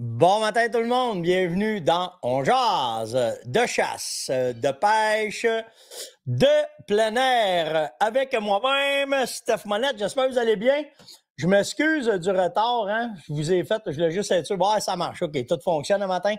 Bon matin tout le monde, bienvenue dans On jase de chasse, de pêche, de plein air avec moi-même, Steph Monette. J'espère que vous allez bien. Je m'excuse du retard, hein. je vous ai fait, je l'ai juste ça marche, ok, tout fonctionne le matin.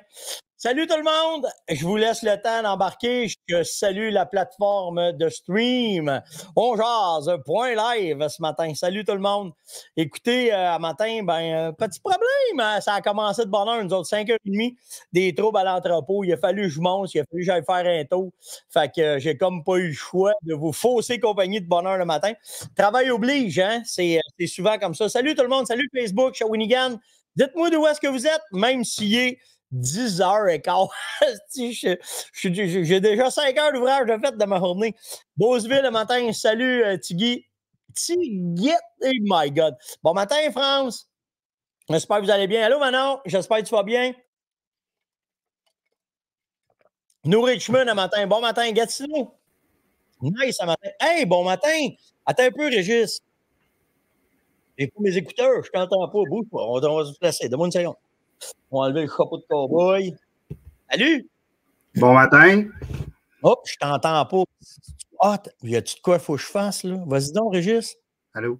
Salut tout le monde! Je vous laisse le temps d'embarquer. Je salue la plateforme de stream. On jase, point live ce matin. Salut tout le monde. Écoutez, euh, à matin, ben, euh, petit problème. Hein, ça a commencé de bonheur, heure, nous autres, 5h30, des troubles à l'entrepôt. Il a fallu que je monte, il a fallu que j'aille faire un tour. Fait que euh, j'ai comme pas eu le choix de vous fausser compagnie de bonne heure le matin. Travail oblige, hein? C'est souvent comme ça. Salut tout le monde, salut Facebook, Shawinigan. Dites-moi d'où est-ce que vous êtes, même si est 10 heures et quart. J'ai déjà 5 heures d'ouvrage de fait de ma journée. Beauceville le matin. Salut, euh, Tigui. Tigui, oh my God. Bon matin, France. J'espère que vous allez bien. Allô, Manon. J'espère que tu vas bien. Nous, le matin. Bon matin, Gatineau. Nice, le matin. Hey, bon matin. Attends un peu, Régis. J'ai pas mes écouteurs. Je t'entends pas. Bouge pas. On, va se placer. Donne-moi une seconde. On va enlever le chapeau de cowboy. Salut! Bon matin! Hop, je t'entends pas. Ah, y a-tu de quoi il faut que je fasse, là? Vas-y donc, Régis. Allô?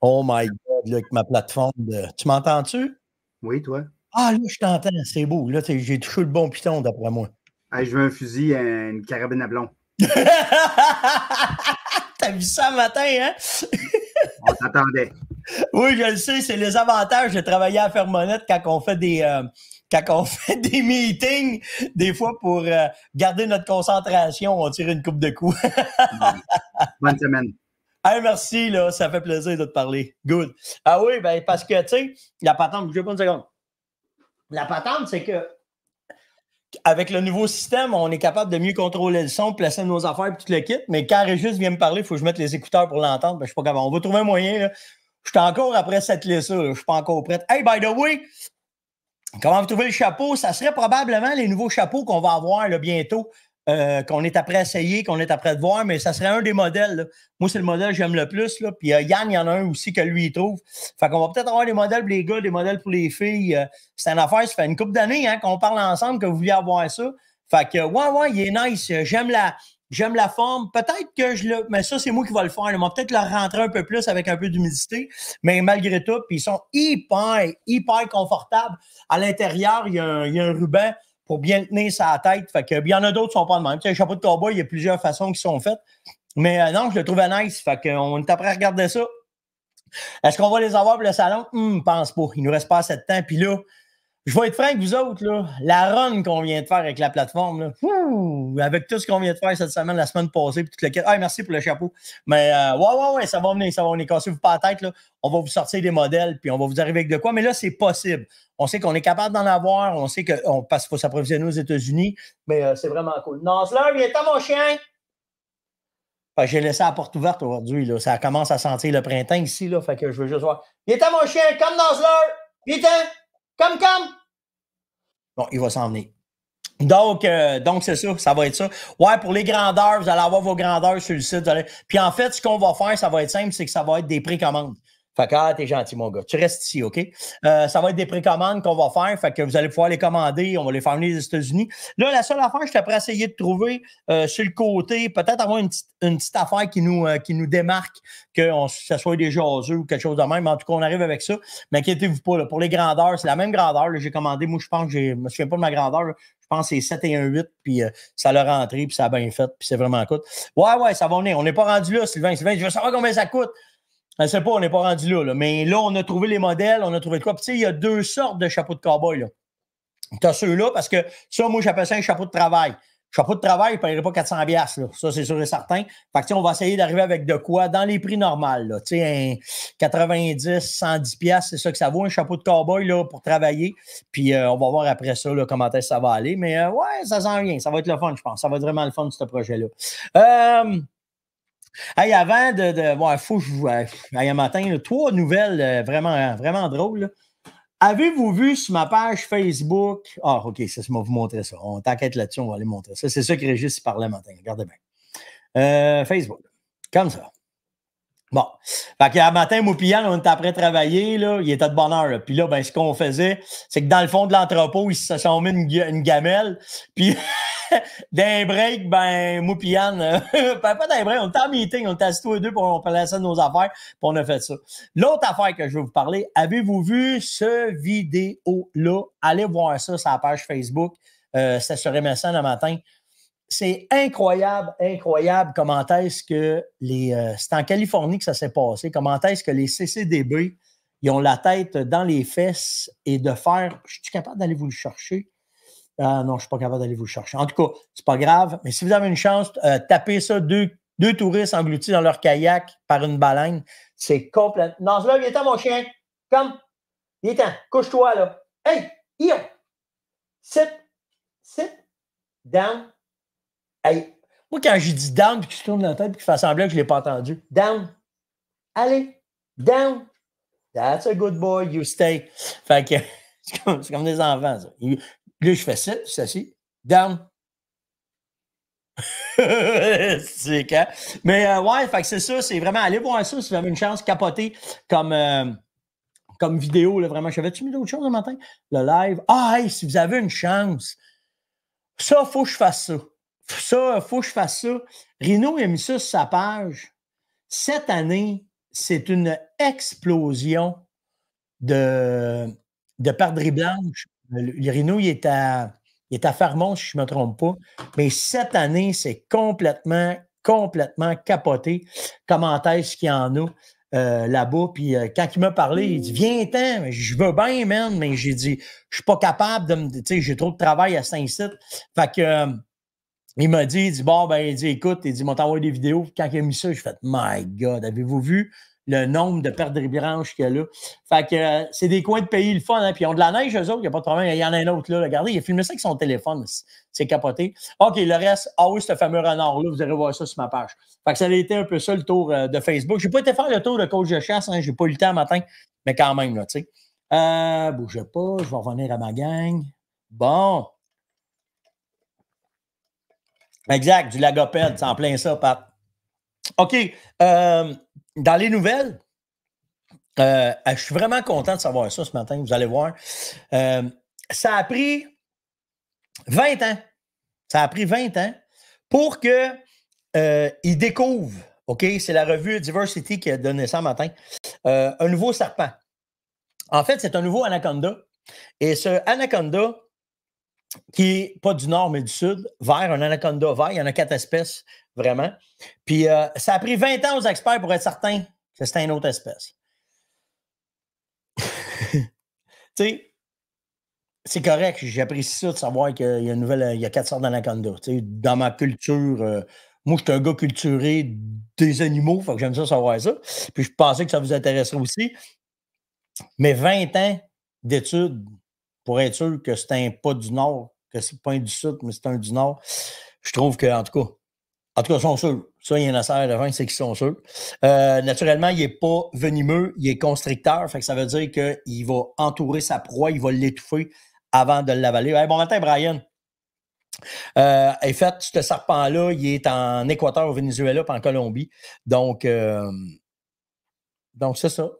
Oh my God, là, avec ma plateforme de... Tu m'entends-tu? Oui, toi. Ah, là, je t'entends, c'est beau. Là, j'ai touché le bon piton, d'après moi. je veux un fusil, et une carabine à blond. T'as vu ça matin, hein? On t'attendait. Oui, je le sais, c'est les avantages de travailler à Fermonette quand on fait des euh, quand on fait des meetings, des fois pour euh, garder notre concentration, on tire une coupe de coups. Bonne semaine. merci, là, ça fait plaisir de te parler. Good. Ah oui, ben parce que, tu sais, la patente, je pas une seconde. La patente, c'est que avec le nouveau système, on est capable de mieux contrôler le son, placer nos affaires et tout le kit. Mais quand Régis vient me parler, il faut que je mette les écouteurs pour l'entendre. Ben, je ne sais pas comment. On va trouver un moyen. Là. Je suis encore après cette liste-là. Je ne suis pas encore prête. Hey, by the way, comment vous trouvez le chapeau? Ça serait probablement les nouveaux chapeaux qu'on va avoir bientôt, euh, qu'on est après essayer, qu'on est après de voir, mais ça serait un des modèles. Moi, c'est le modèle que j'aime le plus. Puis euh, Yann, il y en a un aussi que lui, il trouve. Fait qu'on va peut-être avoir des modèles pour les gars, des modèles pour les filles. Euh, c'est une affaire, ça fait une couple d'années hein, qu'on parle ensemble, que vous vouliez avoir ça. Fait que, ouais, ouais, il est nice. J'aime la, J'aime la forme. Peut-être que je le. Mais ça, c'est moi qui vais le faire. On va peut-être le rentrer un peu plus avec un peu d'humidité. Mais malgré tout, puis ils sont hyper, hyper confortables. À l'intérieur, il y, a un, il ruban pour bien tenir sa tête. que, il y en a d'autres qui ne sont pas de même. Tu sais, le chapeau de cowboy, il y a plusieurs façons qui sont faites. Mais euh, non, je le trouvais nice. Fait qu'on est après à regarder ça. Est-ce qu'on va les avoir pour le salon? ne hum, pense pas. Il nous reste pas assez de temps. Puis là, je vais être franc vous autres, là, la run qu'on vient de faire avec la plateforme, là, avec tout ce qu'on vient de faire cette semaine, la semaine passée, puis toute le... ah, merci pour le chapeau. Mais euh, ouais, ouais, ouais, ça va venir, ça va venir. Cassez-vous pas la tête, là. on va vous sortir des modèles, puis on va vous arriver avec de quoi. Mais là, c'est possible. On sait qu'on est capable d'en avoir, on sait qu'il faut s'approvisionner aux États-Unis, mais euh, c'est vraiment cool. Non, viens à mon chien! j'ai laissé la porte ouverte aujourd'hui. Ça commence à sentir le printemps ici. Là, fait que je veux juste voir. Viens-t'en, mon chien, comme dans viens comme, comme. Bon, il va s'en venir. Donc, euh, donc c'est ça, ça va être ça. Ouais, pour les grandeurs, vous allez avoir vos grandeurs sur le site. Puis en fait, ce qu'on va faire, ça va être simple, c'est que ça va être des précommandes. Fait que, ah, t'es gentil, mon gars. Tu restes ici, OK? Euh, ça va être des précommandes qu'on va faire. Fait que vous allez pouvoir les commander. On va les faire venir aux États-Unis. Là, la seule affaire que je t'apprends essayer de trouver euh, sur le côté, peut-être avoir une, petite affaire qui nous, euh, qui nous démarque, que ce soit des jaseux ou quelque chose de même. En tout cas, on arrive avec ça. Mais inquiétez-vous pas. pour les grandeurs, c'est la même grandeur. J'ai commandé. Moi, je pense que je me souviens pas de ma grandeur. Je pense que c'est 7 et 1, 8, puis euh, ça l'a rentré, puis ça a bien fait, puis c'est vraiment coûte. Ouais, ouais, ça va venir. On n'est pas rendu là, Sylvain. Sylvain, je veux savoir combien ça coûte. Je ne sais pas, on n'est pas rendu là, Mais là, on a trouvé les modèles, on a trouvé quoi. Puis tu sais, il y a deux sortes de chapeaux de cowboy. Tu as ceux-là parce que ça, moi, j'appelle ça un chapeau de travail. Chapeau de travail, il ne paierai pas 400 là. Ça, c'est sûr et certain. Fait que, on va essayer d'arriver avec de quoi dans les prix normaux. Tu sais, 90, 110 pièces, c'est ça que ça vaut, un chapeau de cowboy là, pour travailler. Puis euh, on va voir après ça là, comment ça va aller. Mais euh, ouais, ça sent rien. Ça va être le fun, je pense. Ça va être vraiment le fun, ce projet-là. Euh, Hey, avant de. de bon, faut que je vous. Hey, un matin, trois nouvelles euh, vraiment, vraiment drôles. Avez-vous vu sur ma page Facebook. Ah, OK, ça, je vais vous montrer ça. On t'inquiète là-dessus, on va aller montrer ça. C'est ça que Régis parlait matin. Regardez bien. Euh, Facebook. Comme ça. Bon. Fait que, matin, Moupillan, on était après travailler, là, il était de bonheur Puis là, ben, ce qu'on faisait, c'est que dans le fond de l'entrepôt, ils se sont mis une, une gamelle. Puis. d'un break, ben, Moupiane, euh, pas d'un break, on t'a en meeting, on est assis tous les deux, pour on de nos affaires, pour on a fait ça. L'autre affaire que je veux vous parler, avez-vous vu ce vidéo-là? Allez voir ça sur la page Facebook, euh, Ça c'était sur MSN le matin. C'est incroyable, incroyable comment est-ce que les. Euh, c'est en Californie que ça s'est passé, comment est-ce que les CCDB, ils ont la tête dans les fesses et de faire. Je suis capable d'aller vous le chercher? Ah non, je ne suis pas capable d'aller vous chercher. En tout cas, c'est pas grave. Mais si vous avez une chance, euh, tapez ça deux, deux touristes engloutis dans leur kayak par une baleine. C'est complètement. Non, là, viens-t'en, mon chien. Comme. Viens-t'en. Couche-toi, là. Hey, here. Sit. Sit. Down. Hey. Moi, quand je dis down, puis qu'il se tourne la tête, puis qu'il fait semblant que je ne l'ai pas entendu. Down. Allez. Down. That's a good boy. You stay. Fait que. C'est comme, comme, des enfants, ça. Là, je fais ça, je suis down. c'est quand? Mais euh, ouais, fait que c'est ça, c'est vraiment aller voir ça si vous avez une chance, capoter comme, euh, comme vidéo, là, vraiment. J'avais-tu mis d'autres choses le matin? Le live. Ah, hey, si vous avez une chance, ça, faut que je fasse ça. Ça, faut que je fasse ça. Rino a mis ça sur sa page. Cette année, c'est une explosion de, de perdrix blanches L'Irino, il est à. Il est à si je ne me trompe pas. Mais cette année, c'est complètement, complètement capoté. Comment est-ce qu'il y en a euh, là-bas? Puis euh, quand il m'a parlé, il dit Viens-t'en, je veux bien, man. Mais j'ai dit Je suis pas capable de me. Tu sais, j'ai trop de travail à Saint-Cyr. Fait que. Euh, il m'a dit, il dit, bon, ben, il dit, écoute, il dit, m'ont envoyé des vidéos. Quand il a mis ça, je fait, my God, avez-vous vu? le nombre de pertes de branches qu'il y a là. Fait que euh, c'est des coins de pays, le fun. Hein? Puis ils ont de la neige, eux autres, il n'y a pas de problème. Il y en a un autre là. Regardez, il a filmé ça avec son téléphone. C'est capoté. OK, le reste, ah oui, ce fameux renard-là, vous allez voir ça sur ma page. Fait que ça a été un peu ça le tour euh, de Facebook. Je n'ai pas été faire le tour de coach de chasse, hein? je n'ai pas eu le temps matin, mais quand même, là, tu sais. Euh, bougez pas, je vais revenir à ma gang. Bon. Exact, du lagopède, c'est en plein ça, Pat. OK. Euh, dans les nouvelles, euh, je suis vraiment content de savoir ça ce matin, vous allez voir. Euh, ça a pris 20 ans. Ça a pris 20 ans pour qu'ils euh, découvrent, OK, c'est la revue Diversity qui a donné ça ce matin, euh, un nouveau serpent. En fait, c'est un nouveau anaconda. Et ce anaconda, qui est pas du nord, mais du sud, vert, un anaconda vert. Il y en a quatre espèces, vraiment. Puis euh, ça a pris 20 ans aux experts pour être certain que c'était une autre espèce. tu sais, c'est correct. J'apprécie ça de savoir qu'il y a une nouvelle, il y a quatre sortes d'anaconda. Tu sais, dans ma culture, euh, moi, je suis un gars culturé des animaux, faut que j'aime ça savoir ça. Puis je pensais que ça vous intéresserait aussi. Mais 20 ans d'études pour être sûr que c'est un pas du Nord, que c'est pas un du Sud, mais c'est un du Nord. Je trouve que, en tout cas, en tout cas, ils sont sûrs. Ça, il y en a ça c'est qu'ils sont sûrs. Euh, naturellement, il n'est pas venimeux, il est constricteur. Fait que ça veut dire qu'il va entourer sa proie, il va l'étouffer avant de l'avaler. bon matin, Brian. Euh, en fait, ce serpent-là, il est en Équateur, au Venezuela, puis en Colombie. Donc, euh, donc c'est ça.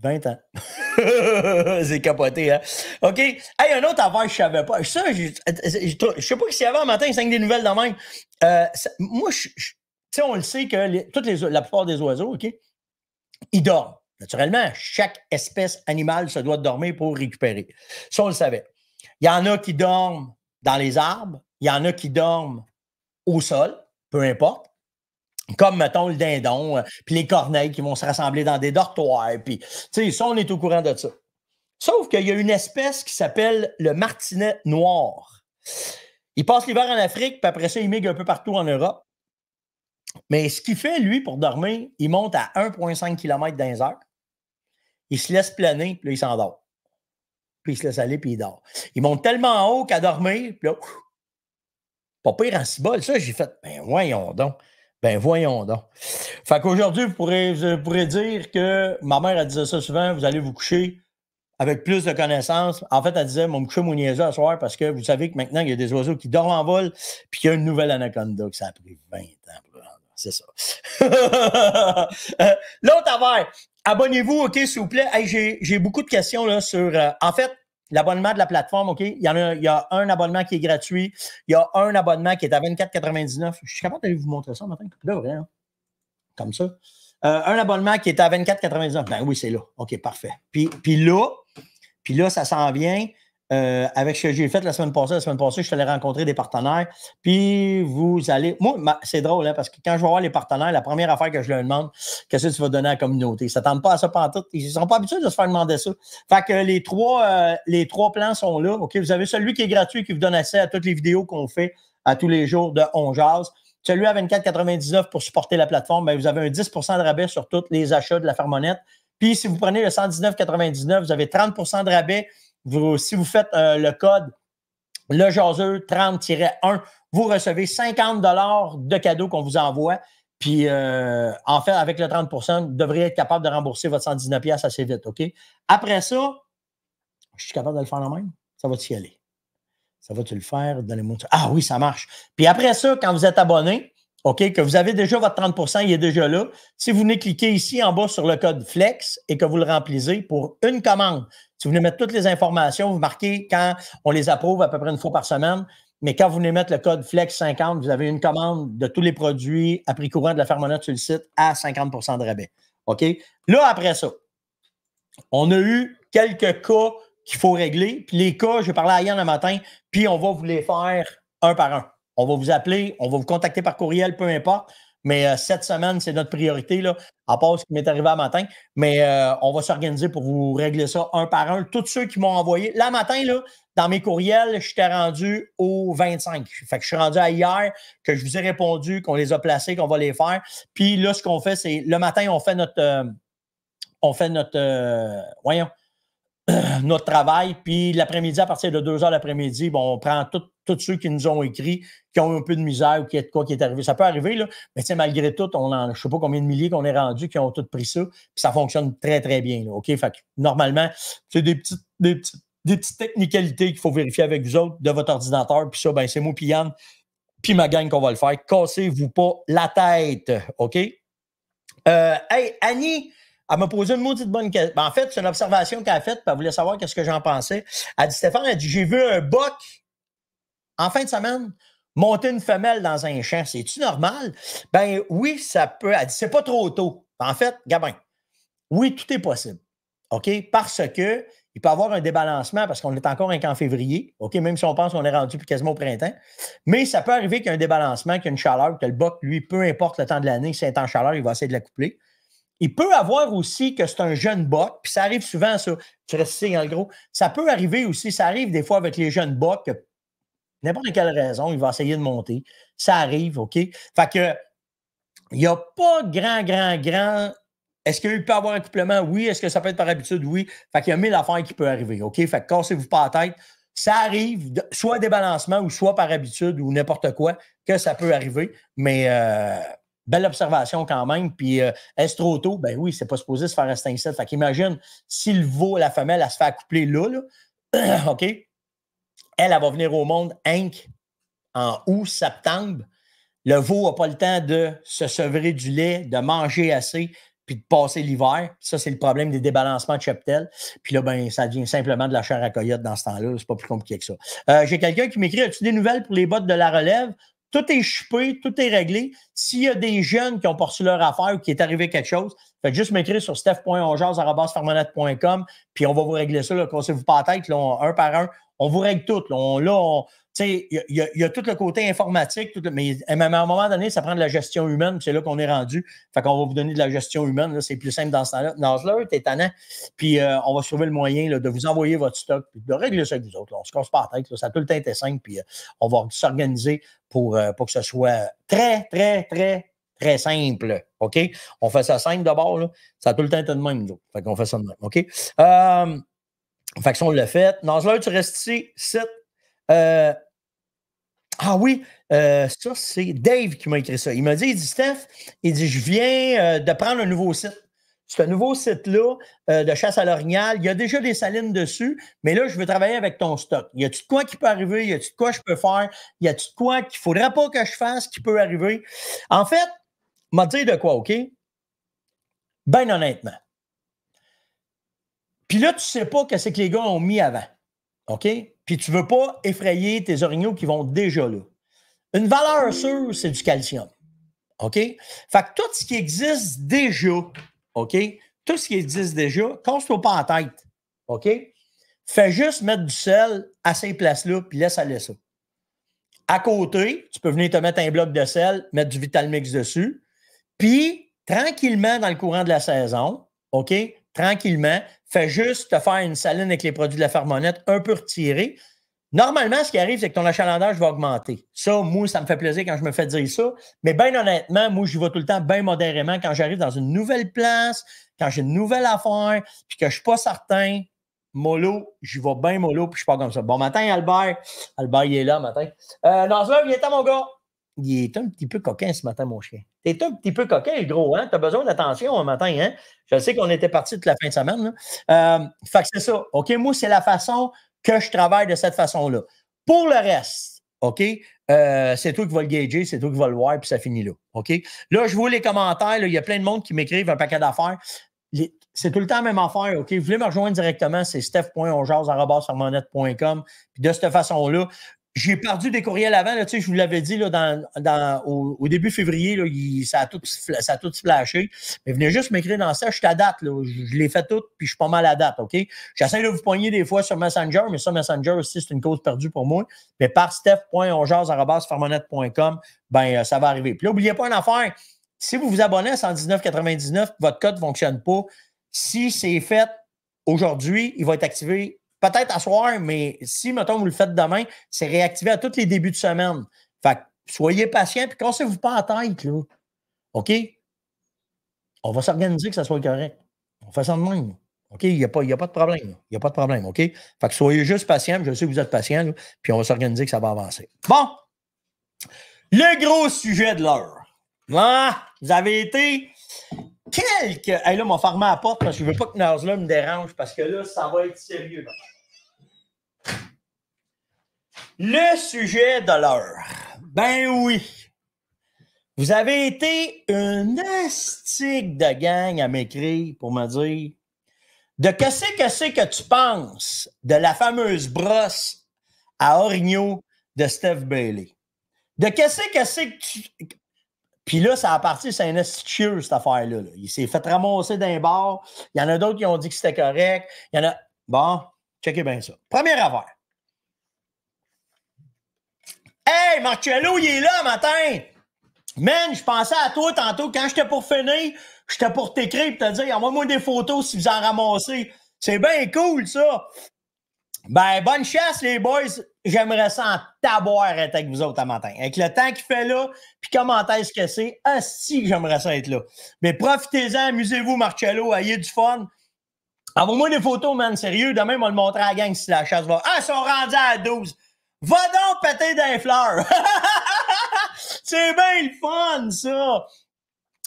20 ans. c'est capoté, hein? OK. Hey, un autre affaire, je savais pas. Euh, je, ne sais pas si y avait un matin 5 des nouvelles de même. Euh, moi, tu sais, on le sait que toutes les, la plupart des oiseaux, OK, ils dorment. Naturellement, chaque espèce animale se doit dormir pour récupérer. Ça, on le savait. Il y en a qui dorment dans les arbres, il y en a qui dorment au sol, peu importe comme, mettons, le dindon, euh, puis les corneilles qui vont se rassembler dans des dortoirs. Puis, tu sais, ça, on est au courant de ça. Sauf qu'il y a une espèce qui s'appelle le martinet noir. Il passe l'hiver en Afrique, puis après ça, il migre un peu partout en Europe. Mais ce qu'il fait, lui, pour dormir, il monte à 1,5 km dans Il se laisse planer, puis là, il s'endort. Puis il se laisse aller, puis il dort. Il monte tellement haut qu'à dormir, puis là, pas pire en six Ça, j'ai fait, ben voyons donc. Ben voyons donc. Fait qu'aujourd'hui, vous pourrez, dire que ma mère, elle disait ça souvent, vous allez vous coucher avec plus de connaissances. En fait, elle disait, mon coucher mon niaiseau à soir parce que vous savez que maintenant, il y a des oiseaux qui dorment en vol, puis qu'il y a une nouvelle anaconda que ça a pris 20 ans pour C'est ça. Euh, l'autre affaire, abonnez-vous, OK, s'il vous plaît. Hey, j'ai beaucoup de questions là, sur. Euh, en fait, l'abonnement de la plateforme, OK? Il y, a, il y a un abonnement qui est gratuit. Il y a un abonnement qui est à 24,99. Je suis capable d'aller vous montrer ça matin. Hein? Comme ça. Euh, un abonnement qui est à 24,99. Ben oui, c'est là. OK, parfait. Puis, puis là, puis là, ça s'en vient. Euh, avec ce que j'ai fait la semaine passée. La semaine passée, je suis allé rencontrer des partenaires. Puis vous allez. Moi, c'est drôle, hein, parce que quand je vais voir les partenaires, la première affaire que je leur demande, qu'est-ce que tu vas donner à la communauté? Ils ne s'attendent pas à ça pendant tout. Ils ne sont pas habitués de se faire demander ça. Fait que les trois, euh, les trois plans sont là. OK, vous avez celui qui est gratuit, qui vous donne accès à toutes les vidéos qu'on fait à tous les jours de On Jazz. Celui à 24,99 pour supporter la plateforme, ben, vous avez un 10 de rabais sur tous les achats de la Fermonette. Puis si vous prenez le 119,99, vous avez 30 de rabais si vous faites euh, le code le 30-1, vous recevez 50 de cadeaux qu'on vous envoie. Puis, euh, en fait, avec le 30 vous devriez être capable de rembourser votre 119 assez vite, OK? Après ça, je suis capable de le faire la même. Ça va y aller. Ça va-tu le faire dans les Ah oui, ça marche. Puis après ça, quand vous êtes abonné, OK, que vous avez déjà votre 30 il est déjà là. Si vous venez cliquer ici en bas sur le code FLEX et que vous le remplissez pour une commande, si vous voulez mettre toutes les informations, vous marquez quand on les approuve à peu près une fois par semaine. Mais quand vous voulez mettre le code FLEX50, vous avez une commande de tous les produits à prix courant de la Fermonette sur le site à 50 de rabais. OK? Là, après ça, on a eu quelques cas qu'il faut régler. Puis les cas, je parlais à Yann le matin, puis on va vous les faire un par un. On va vous appeler, on va vous contacter par courriel, peu importe. Mais euh, cette semaine, c'est notre priorité, là, à part ce qui m'est arrivé à matin. Mais euh, on va s'organiser pour vous régler ça un par un. Tous ceux qui m'ont envoyé. Là, matin, là, dans mes courriels, je j'étais rendu au 25. Fait que je suis rendu à hier, que je vous ai répondu, qu'on les a placés, qu'on va les faire. Puis là, ce qu'on fait, c'est le matin, on fait notre. Euh, on fait notre. voyons notre travail. Puis l'après-midi, à partir de 2 heures l'après-midi, bon, on prend tout, tous ceux qui nous ont écrit, qui ont eu un peu de misère ou qui est quoi qui est arrivé. Ça peut arriver, là, mais malgré tout, on en, je ne sais pas combien de milliers qu'on est rendus qui ont tous pris ça, puis ça fonctionne très, très bien. OK? Fait normalement, c'est des petites, des, petites, technicalités qu'il faut vérifier avec vous autres de votre ordinateur, puis ça, ben, c'est moi, puis Yann, puis ma gang qu'on va le faire. Cassez-vous pas la tête, OK? Euh, hey, Annie, elle m'a posé une maudite bonne question. Ben, en fait, c'est une observation qu'elle a faite, puis elle voulait savoir qu'est-ce que j'en pensais. Elle dit Stéphane, elle dit J'ai vu un boc en fin de semaine, monter une femelle dans un champ, c'est-tu normal? Ben oui, ça peut. Elle c'est pas trop tôt. En fait, Gabin, oui, tout est possible. OK? Parce que il peut y avoir un débalancement parce qu'on est encore un camp février, OK? Même si on pense qu'on est rendu quasiment au printemps. Mais ça peut arriver qu'il y ait un débalancement, qu'il y ait une chaleur, que le boc, lui, peu importe le temps de l'année, s'il c'est en chaleur, il va essayer de la coupler. Il peut avoir aussi que c'est un jeune boc, puis ça arrive souvent, ça. Tu restes gros. Ça peut arriver aussi, ça arrive des fois avec les jeunes bocs, N'importe quelle raison, il va essayer de monter. Ça arrive, OK? Fait que, il n'y a pas grand, grand, grand. Est-ce qu'il peut avoir un couplement? Oui. Est-ce que ça peut être par habitude? Oui. Fait qu'il y a mille affaires qui peuvent arriver, OK? Fait que cassez-vous pas la tête. Ça arrive, soit débalancement ou soit par habitude ou n'importe quoi, que ça peut arriver. Mais euh, belle observation quand même. Puis euh, est-ce trop tôt? Ben oui, c'est pas supposé se faire 7. Fait qu'imagine, s'il vaut la femelle, à se faire accoupler là OK? Elle, elle va venir au monde, Inc., en août, septembre. Le veau n'a pas le temps de se sevrer du lait, de manger assez, puis de passer l'hiver. Ça, c'est le problème des débalancements de cheptel. Puis là, ben, ça devient simplement de la chair à coyote dans ce temps-là. C'est pas plus compliqué que ça. Euh, j'ai quelqu'un qui m'écrit As-tu des nouvelles pour les bottes de la relève tout est chupé, tout est réglé. S'il y a des jeunes qui ont poursuivi leur affaire ou qui est arrivé quelque chose, faites juste m'écrire sur steph.onjaz.com, puis on va vous régler ça. cassez vous pas la tête. un par un, on vous règle tout. Là, on, il y, a tout le côté informatique, mais, à un moment donné, ça prend de la gestion humaine, c'est là qu'on est rendu. Fait qu'on va vous donner de la gestion humaine, c'est plus simple dans ce temps-là. Dans ce là Puis euh, on va trouver le moyen de vous envoyer votre stock, puis de régler ça avec vous autres. On se casse pas la tête, ça a tout le temps été simple, puis euh, on va s'organiser euh, pour, que ce soit très, très, très, très simple. OK? On fait ça simple d'abord, ça a tout le temps été de même, nous Fait qu'on fait ça de même. OK? Fait que on l'a fait. Dans tu restes ici, euh, ah oui, euh, ça, c'est Dave qui m'a écrit ça. Il m'a dit, il dit, Steph, il dit, je viens euh, de prendre un nouveau site. Ce nouveau site-là de chasse à l'orignal, il y a déjà des salines dessus, mais là, je veux travailler avec ton stock. Y a-tu quoi qui peut arriver? Y a-tu quoi je peux faire? Y a-tu quoi qu'il ne faudrait pas que je fasse qui peut arriver? En fait, m'a dit de quoi, OK? Ben honnêtement, puis là, tu sais pas que ce que les gars ont mis avant. OK? Puis tu veux pas effrayer tes orignaux qui vont déjà là. Une valeur sûre, c'est du calcium. OK? Fait que tout ce qui existe déjà, OK? Tout ce qui existe déjà, casse-toi pas en tête. OK? Fais juste mettre du sel à ces places-là, puis laisse aller ça. À côté, tu peux venir te mettre un bloc de sel, mettre du Vitalmix dessus, puis tranquillement, dans le courant de la saison, OK? Tranquillement, Fais juste te faire une saline avec les produits de la fermonette, un peu retiré. Normalement, ce qui arrive, c'est que ton achalandage va augmenter. Ça, moi, ça me fait plaisir quand je me fais dire ça. Mais bien honnêtement, moi, j'y vais tout le temps bien modérément quand j'arrive dans une nouvelle place, quand j'ai une nouvelle affaire, puis que je ne suis pas certain. Mollo, j'y vais bien mollo, puis je pas comme ça. Bon matin, Albert. Albert, il est là, matin. Euh, ça, il est là, mon gars. Il est un petit peu coquin ce matin, mon chien. T'es un petit peu coquin, gros, hein? as besoin d'attention un matin, hein? Je sais qu'on était parti toute la fin de semaine. Là. Euh, fait que c'est ça. OK, moi, c'est la façon que je travaille de cette façon-là. Pour le reste, OK, euh, c'est toi qui vas le gager, c'est toi qui vas le voir, puis ça finit là. OK? Là, je vois les commentaires, il y a plein de monde qui m'écrivent un paquet d'affaires. C'est tout le temps la même affaire, OK? Vous voulez me rejoindre directement, c'est steph.onjase.com. Puis de cette façon-là, j'ai perdu des courriels avant, je vous l'avais dit là, au, début février, ça, a tout, ça a flashé. Mais venez juste m'écrire dans ça, je suis à date, je, l'ai fait tout, puis je suis pas mal à date, OK? J'essaie de vous poigner des fois sur Messenger, mais ça, Messenger aussi, c'est une cause perdue pour moi. Mais par steph.onjase.com, ben euh, ça va arriver. Puis là, n'oubliez pas une affaire, si vous vous abonnez à 119,99, votre code ne fonctionne pas. Si c'est fait aujourd'hui, il va être activé peut-être à soir, mais si, mettons, vous le faites demain, c'est réactivé à tous les débuts de semaine. Fait que soyez patient, puis cassez-vous pas en tête, là. OK? On va s'organiser que ça soit correct. On fait ça de même. OK? Il n'y a, pas, a pas de problème. Il n'y a pas de problème. OK? Fait que soyez juste patient. Je sais que vous êtes patient, puis on va s'organiser que ça va avancer. Bon! Le gros sujet de l'heure. Ah, vous avez été quelques. Hey, là, mon la porte parce que je veux pas que Nazla me dérange parce que là, ça va être sérieux. Le sujet de l'heure. Ben oui. Vous avez été une astique de gang à m'écrire pour me dire de que c'est que c'est que tu penses de la fameuse brosse à Origno de Steph Bailey. De que c'est que c'est que tu, puis là, ça a parti, c'est un astucieux, cette affaire-là. Il s'est fait ramasser d'un bord. Il y en a d'autres qui ont dit que c'était correct. Il y en a. Bon, checkez bien ça. Première affaire. Hey, Marcello, il est là, matin! Man, je pensais à toi tantôt quand j'étais pour finir, j'étais pour t'écrire et te dire envoie-moi des photos si vous en ramassez. C'est bien cool, ça! Ben, bonne chasse, les boys. J'aimerais ça en taboire être avec vous autres à matin. Avec le temps qu'il fait là, puis comment est-ce que c'est, ah, si j'aimerais ça être là. Mais profitez-en, amusez-vous, Marcello, ayez du fun. Envoie-moi des photos, man, sérieux. Demain, on va le montrer à la gang si la chasse va. Ah, ils sont rendus à 12. Va donc péter des fleurs. c'est bien le fun, ça.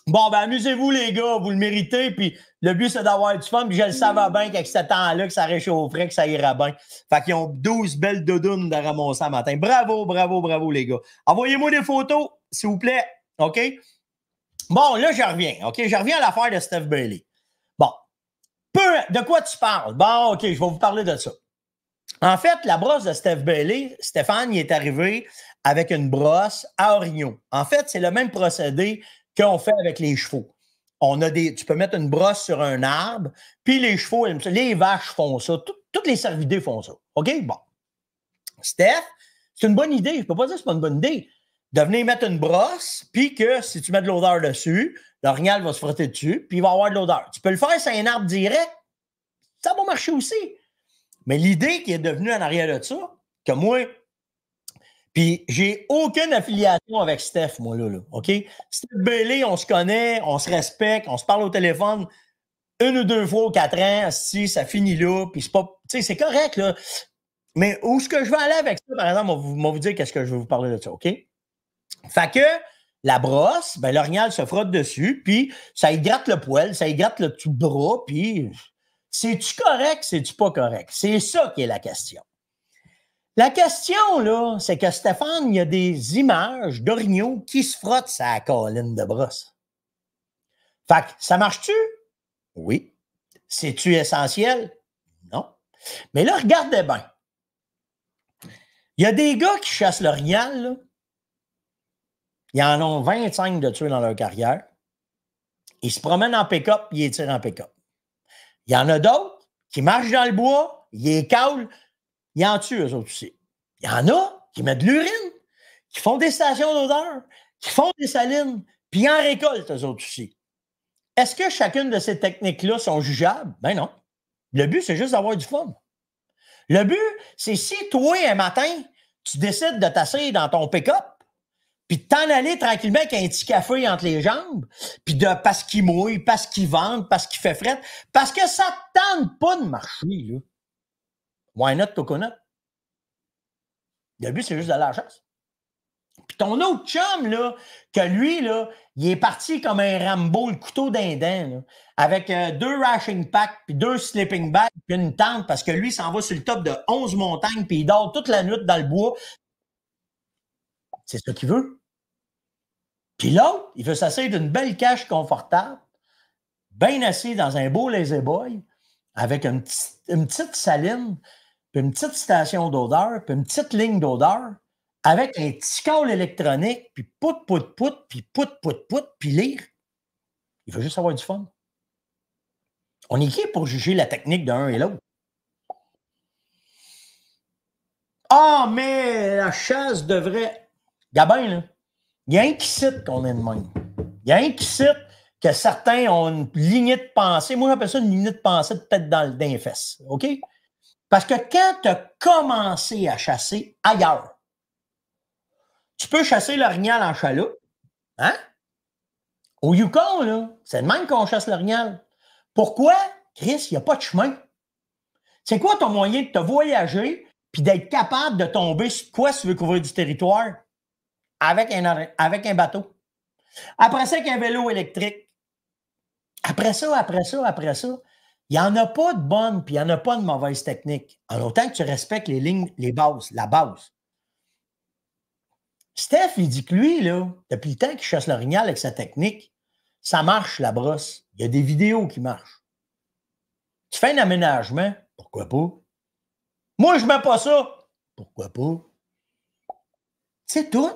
Bon, ben, amusez-vous, les gars, vous le méritez, puis le but, c'est d'avoir du fun. Puis je le savais bien qu'avec ce temps-là, que ça réchaufferait, que ça irait bien. Fait qu'ils ont 12 belles doudounes de ramasser le matin. Bravo, bravo, bravo, les gars. Envoyez-moi des photos, s'il vous plaît. OK? Bon, là, je reviens. OK? Je reviens à l'affaire de Steph Bailey. Bon. Peu, de quoi tu parles? Bon, OK, je vais vous parler de ça. En fait, la brosse de Steph Bailey, Stéphane, il est arrivé avec une brosse à Origno. En fait, c'est le même procédé qu'on fait avec les chevaux a des, tu peux mettre une brosse sur un arbre, puis les chevaux Les vaches font ça. toutes les cervidés font ça. OK? Bon. Steph, c'est une bonne idée. Je ne peux pas dire que ce pas une bonne idée. De venir mettre une brosse, puis que si tu mets de l'odeur dessus, l'orignal va se frotter dessus, puis il va avoir de l'odeur. Tu peux le faire c'est un arbre direct. Ça va marcher aussi. Mais l'idée qui est devenue en arrière de ça, que moi, puis j'ai aucune affiliation avec Steph, moi, là, là OK? Steph Bailey, on se connaît, on se respecte, on se parle au téléphone une ou deux fois au quatre ans, si ça finit là, puis c'est pas. Tu sais, c'est correct, là. Mais où est-ce que je vais aller avec ça? Par exemple, on va vous, dire qu'est-ce que je vais vous parler de ça, OK? Fait que la brosse, ben, l'orignal se frotte dessus, puis ça égarte le poil, ça égarte le tout bras, puis c'est-tu correct, c'est-tu pas correct? C'est ça qui est la question. La question, là, c'est que Stéphane, il y a des images d'Orignaux qui se frottent sa colline de brosse. Fait ça marche-tu? Oui. C'est-tu essentiel? Non. Mais là, regardez bien. Il y a des gars qui chassent l'orignal, là. Ils en ont 25 de tués dans leur carrière. Ils se promènent en pick-up, ils les tirent en pick-up. Il y en a d'autres qui marchent dans le bois, ils les ils en tuent, eux autres aussi. Il y en a qui mettent de l'urine, qui font des stations d'odeur, qui font des salines, puis ils en récoltent, eux autres aussi. Est-ce que chacune de ces techniques-là sont jugeables? Ben non. Le but, c'est juste d'avoir du fun. Le but, c'est si toi, un matin, tu décides de t'asseoir dans ton pick-up, puis de t'en aller tranquillement avec un petit café entre les jambes, puis de parce qu'il mouille, parce qu'il vente, parce qu'il fait fret, parce que ça ne tente pas de marcher, là. Why not coconut? Le but, c'est juste d'aller la chasse. Puis ton autre chum, là, que lui, là, il est parti comme un Rambo, le couteau d'indien, avec euh, deux rashing Pack puis deux sleeping bags, puis une tente, parce que lui, s'en va sur le top de 11 montagnes, puis il dort toute la nuit dans le bois. C'est ce qu'il veut. Puis l'autre, il veut s'asseoir d'une belle cache confortable, bien assis dans un beau lazy boy, avec une petite saline, puis une petite station d'odeur, puis une petite ligne d'odeur, avec un petit câble électronique, puis pout, pout, pout, puis pout, pout, pout, puis lire. Il veut juste avoir du fun. On est qui pour juger la technique d'un et l'autre? Ah, oh, mais la chasse devrait. Gabin, là, il y a un qui cite qu'on est de même. Il y a un qui cite que certains ont une lignée de pensée. Moi, j'appelle ça une lignée de pensée de tête dans, le les fesses. OK? Parce que quand tu as commencé à chasser ailleurs, tu peux chasser l'orignal en chaloupe. Hein? Au Yukon, là, c'est le même qu'on chasse l'orignal. Pourquoi, Chris, il n'y a pas de chemin? C'est quoi ton moyen de te voyager puis d'être capable de tomber sur quoi si tu veux couvrir du territoire? Avec un, avec un bateau. Après ça, avec un vélo électrique. Après ça, après ça, après ça. Il n'y en a pas de bonne, puis il n'y en a pas de mauvaise technique. En autant que tu respectes les lignes, les bases, la base. Steph, il dit que lui, là, depuis le temps qu'il chasse l'orignal avec sa technique, ça marche la brosse. Il y a des vidéos qui marchent. Tu fais un aménagement, pourquoi pas? Moi, je ne mets pas ça. Pourquoi pas? C'est tout.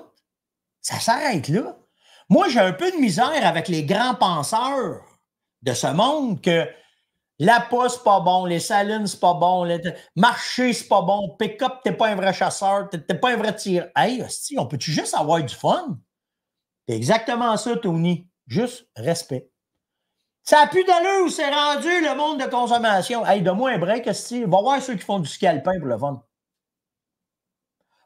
Ça s'arrête là. Moi, j'ai un peu de misère avec les grands penseurs de ce monde que la poste, c'est pas bon. Les salines, c'est pas bon. le marché c'est pas bon. Pick-up, t'es pas un vrai chasseur. T'es pas un vrai tireur. Hey, hostie, on peut-tu juste avoir du fun? C'est exactement ça, Tony. Juste respect. Ça a plus d'allure où s'est rendu le monde de consommation. Hey, donne-moi un break, hostie. Va voir ceux qui font du scalping pour le fun.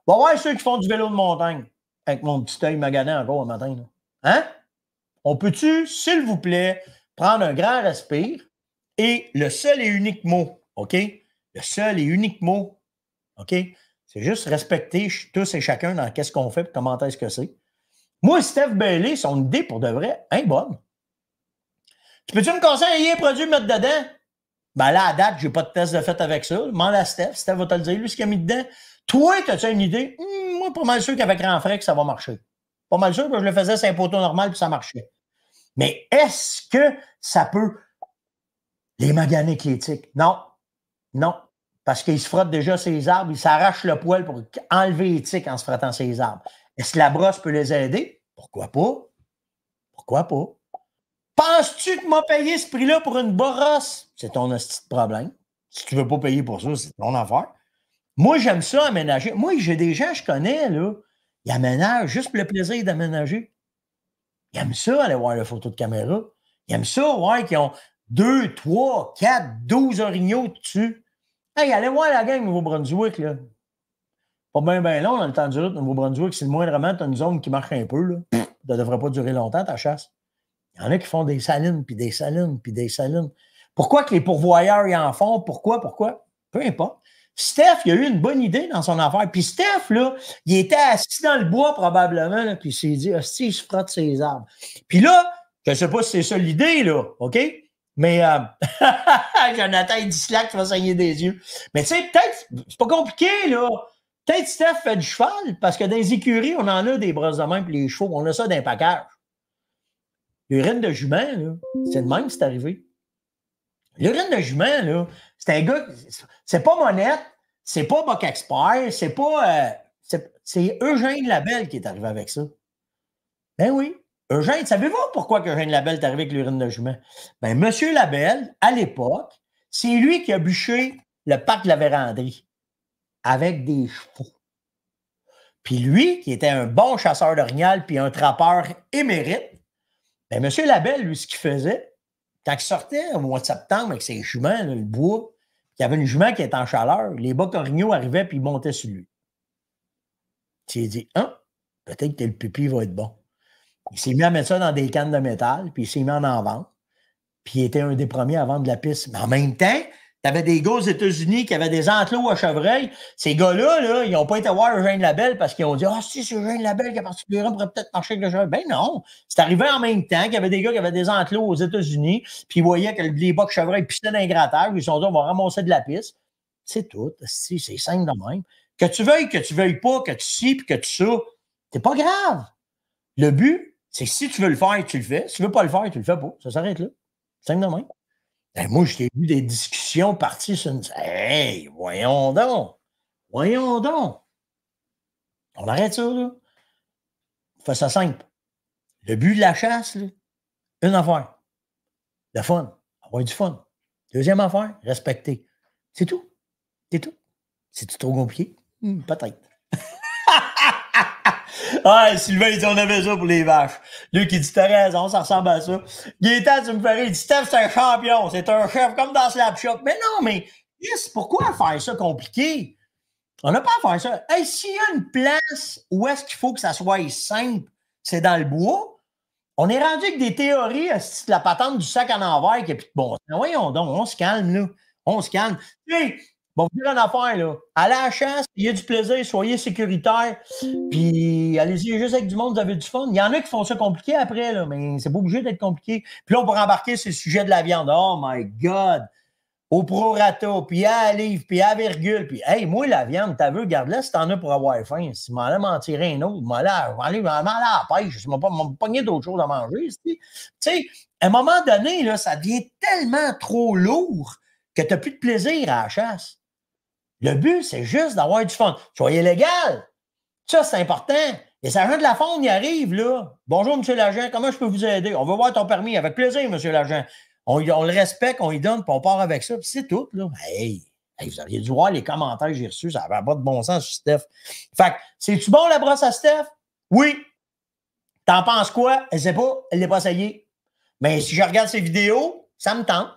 Va voir ceux qui font du vélo de montagne. Avec mon petit œil magané encore un matin. Hein? On peut-tu, s'il vous plaît, prendre un grand respire? Et le seul et unique mot, OK? Le seul et unique mot, OK? C'est juste respecter tous et chacun dans qu'est-ce qu'on fait et comment est-ce que c'est. Moi, Steph Bailey, son idée pour de vrai, hein, bonne. Tu peux-tu me conseiller un produit mettre dedans? Ben là, à date, j'ai pas de test de fait avec ça. Mande à Steph. Steph va te le dire, lui, ce qu'il a mis dedans. Toi, tu as-tu une idée? Hmm, moi, pas mal sûr qu'avec grand que ça va marcher. Pas mal sûr que je le faisais, c'est un poteau normal, puis ça marchait. Mais est-ce que ça peut les manganiques, les Non. Non. Parce qu'ils se frottent déjà ces arbres, ils s'arrachent le poil pour enlever les tiques en se frottant ses arbres. Est-ce que la brosse peut les aider? Pourquoi pas? Pourquoi pas? Penses-tu que m'a payé ce prix-là pour une brosse? C'est ton petit problème. Si tu ne veux pas payer pour ça, c'est ton affaire. Moi, j'aime ça, aménager. Moi, j'ai des gens je connais, là, ils aménagent juste pour le plaisir d'aménager. Ils aiment ça, aller voir la photo de caméra. Ils aiment ça, ouais, qui ont « Deux, trois, quatre, douze orignaux dessus. Hey, allez voir la gang Nouveau-Brunswick, là. Pas bien, bien long dans le temps du route, Nouveau-Brunswick. C'est le moindrement, tu une zone qui marche un peu, là. Ça ne devrait pas durer longtemps, ta chasse. Il y en a qui font des salines, puis des salines, puis des salines. Pourquoi que les pourvoyeurs y en font? Pourquoi? Pourquoi? Peu importe. Steph, il a eu une bonne idée dans son affaire. Puis Steph, là, il était assis dans le bois probablement, là, puis il s'est dit, si, il se frotte ses arbres. Puis là, je sais pas si c'est ça l'idée, là, OK? Mais euh, Jonathan, il du slack, tu vas saigner des yeux. Mais tu sais, peut-être, c'est pas compliqué, là. Peut-être Steph fait du cheval, parce que dans les écuries, on en a des brosses de main et les chevaux. On a ça d'un package. L'urine de jument, là, c'est le même, c'est arrivé. L'urine de jument, là, c'est un gars, c'est pas Monette, c'est pas Buck Expert, c'est pas. Euh, c'est Eugène Labelle qui est arrivé avec ça. Ben oui. Eugène, savez-vous pourquoi Eugène Labelle est arrivé avec l'urine de jument? Bien, Monsieur Labelle, à l'époque, c'est lui qui a bûché le parc de la Vérandrie avec des chevaux. Puis lui, qui était un bon chasseur d'orignal puis un trappeur émérite, bien, Monsieur Labelle, lui, ce qu'il faisait, quand il sortait au mois de septembre avec ses juments, le bois, il y avait une jument qui était en chaleur, les bas orignaux arrivaient puis ils montaient sur lui. Tu dit, hein, peut-être que le pipi va être bon. Il s'est mis à mettre ça dans des cannes de métal, puis il s'est mis en en vente. Puis il était un des premiers à vendre de la piste. Mais en même temps, tu avais des gars aux États-Unis qui avaient des enclos à chevreuil. Ces gars-là, là, ils n'ont pas été voir Eugène Labelle parce qu'ils ont dit Ah, oh, si, c'est Eugène Labelle qui a parti de pourrait peut-être marcher avec le chevreuil. Ben non. C'est arrivé en même temps qu'il y avait des gars qui avaient des enclos aux États-Unis, puis ils voyaient que les bocs chevreuil pissaient dans les puis Ils se sont dit On va ramasser de la piste. C'est tout. C'est simple de même. Que tu veuilles, que tu veuilles pas, que tu si, puis que tu ça, c'est pas grave. Le but, c'est que si tu veux le faire, tu le fais. Si tu veux pas le faire, tu le fais pas. Ça s'arrête là. Cinq de ben, moi, j'ai eu des discussions parties sur une. Hey, voyons donc. Voyons donc. On arrête ça, là. On ça simple. Le but de la chasse, une affaire. Le fun. Avoir du fun. Deuxième affaire, respecter. C'est tout. C'est tout. C'est-tu trop compliqué? Hmm. Peut-être. Ah, Sylvain, il dit, on avait ça pour les vaches. Lui qui dit, t'as raison, ça ressemble à ça. Guetta, tu me ferais, il dit, Steph, c'est un champion, c'est un chef, comme dans Slap Shop. Mais non, mais, pourquoi faire ça compliqué? On n'a pas à faire ça. Hey, s'il y a une place où est-ce qu'il faut que ça soit simple, c'est dans le bois. On est rendu avec des théories, la patente du sac en l'envers et puis bon. Voyons donc, on se calme, là. On se calme. Bon, vous dire une affaire, là. Allez à la chasse, y il a du plaisir, soyez sécuritaire, puis allez-y juste avec du monde, vous avez du fun. Il y en a qui font ça compliqué après, là, mais c'est pas obligé d'être compliqué. Puis là, on pourrait embarquer sur le sujet de la viande. Oh my God! Au prorata, puis à livre, puis à virgule, puis hey, moi, la viande, t'as vu, garde-la si t'en as pour avoir faim. Si m'en allais un autre, m'en allais à la pêche, je m'en pogné d'autres choses à manger. Tu sais, à un moment donné, là, ça devient tellement trop lourd que t'as plus de plaisir à la chasse. Le but, c'est juste d'avoir du fun. Soyez légal. Ça, c'est important. Les agents de la faune, y arrivent, là. Bonjour, monsieur l'agent, comment je peux vous aider? On veut voir ton permis. Avec plaisir, monsieur l'agent. On, le respecte, on y donne, puis on part avec ça. Puis c'est tout, là. Hey, vous aviez dû voir les commentaires que j'ai reçus. Ça n'avait pas de bon sens Steph. Fait c'est-tu bon la brosse à Steph? Oui. T'en penses quoi? Elle ne sait pas. Elle n'est pas essayé. Mais si je regarde ses vidéos, ça me tente.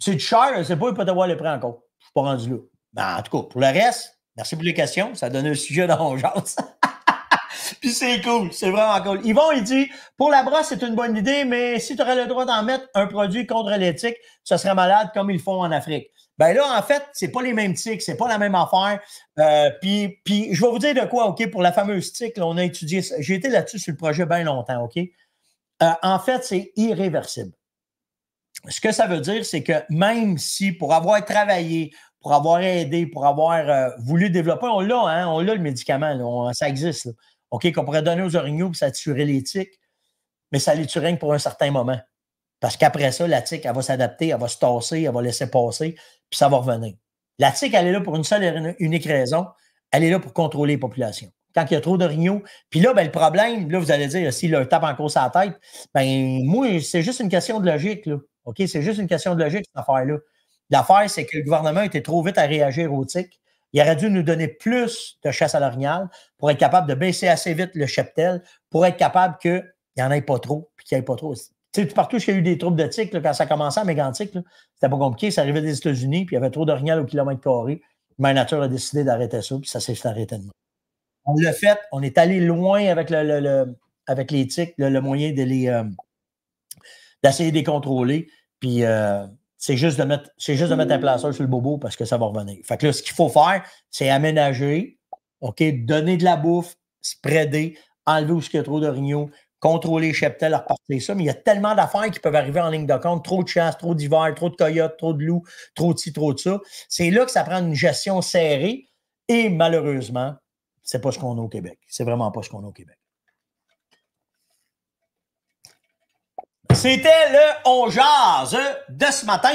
C'est du cher, elle ne sait pas, il peut avoir le prix encore. Je ne suis pas rendu là. Ben, en tout cas, pour le reste, merci pour les questions. Ça donne un sujet dans Puis c'est cool, c'est vraiment cool. Yvon, il dit Pour la brosse, c'est une bonne idée, mais si tu aurais le droit d'en mettre un produit contre l'éthique, ça serait malade comme ils font en Afrique. Ben là, en fait, c'est pas les mêmes tics, c'est pas la même affaire. Euh, puis, je vais vous dire de quoi, OK, pour la fameuse tic, on a étudié ça. J'ai été là-dessus sur le projet bien longtemps, OK? Euh, en fait, c'est irréversible. Ce que ça veut dire, c'est que même si, pour avoir travaillé pour avoir aidé, pour avoir euh, voulu développer. On l'a, hein, on l'a le médicament, ça existe. OK, qu'on pourrait donner aux orignaux, pour ça tuerait les tiques, mais ça les tuerait pour un certain moment. Parce qu'après ça, la tique, elle va s'adapter, elle va se tasser, elle va laisser passer, puis ça va revenir. La tique, elle est là pour une seule et unique raison. Elle est là pour contrôler les populations. Quand il y a trop d'orignaux, puis là, ben, le problème, là, vous allez dire, s'il leur tape encore sa tête, ben, moi, c'est juste une question de logique, OK? C'est juste une question de logique, cette affaire-là. L'affaire, c'est que le gouvernement était trop vite à réagir aux TIC. Il aurait dû nous donner plus de chasse à l'orignal pour être capable de baisser assez vite le cheptel, pour être capable qu'il n'y en ait pas trop, puis qu'il n'y ait pas trop. Tu sais, partout où il y a eu des troubles de tic, quand ça commençait à Mégantic, c'était pas compliqué, ça arrivait des États-Unis, puis il y avait trop d'orignal au kilomètre carré. Mais nature a décidé d'arrêter ça, puis ça s'est arrêté. de On l'a fait, on est allé loin avec, les tics, le, moyen de les euh, d'essayer de les contrôler, puis euh, c'est juste de mettre, c'est juste de mettre un hmm. placeur sur le bobo parce que ça va revenir. Fait que là, ce qu'il faut faire, c'est aménager, OK, donner de la bouffe, spreader, enlever où il y a trop de d'orignaux, contrôler les cheptels, repartir ça. Mais il y a tellement d'affaires qui peuvent arriver en ligne de compte. Trop de chasse, trop d'hiver, trop de coyotes, trop de loups, trop de ci, trop de ça. C'est là que ça prend une gestion serrée. Et malheureusement, c'est pas ce qu'on a au Québec. C'est vraiment pas ce qu'on a au Québec. C'était le On Jase de ce matin.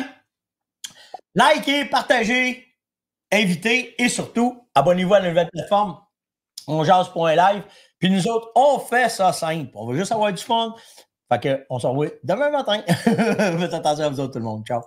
Likez, partagez, invitez et surtout, abonnez-vous à la nouvelle plateforme OnJase.live. Puis nous autres, on fait ça simple. On veut juste avoir du fun. Fait qu'on se revoit demain matin. Faites attention à vous autres, tout le monde. Ciao.